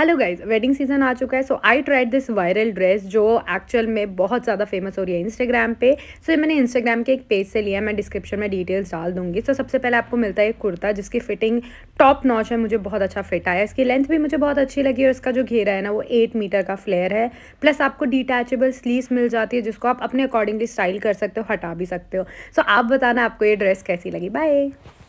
hello guys wedding season आ चुका है so I tried this viral dress जो एक्चुअल में बहुत ज़्यादा फेमस हो रही है इंस्टाग्राम पे सो so, ये मैंने इंस्टाग्राम के एक पेज से लिया मैं डिस्क्रिप्शन में डिटेल्स डाल दूंगी सो so, सबसे पहले आपको मिलता है एक कुर्ता जिसकी फिटिंग टॉप नॉच है मुझे बहुत अच्छा फिट आया इसकी लेंथ भी मुझे बहुत अच्छी लगी और इसका जो घेरा है ना वो एट मीटर का फ्लेयर है प्लस आपको डिटैचेबल स्लीव्स मिल जाती है जिसको आप अपने अकॉर्डिंगली स्टाइल कर सकते हो हटा भी सकते हो सो so, आप बताना आपको ये ड्रेस कैसी लगी बाय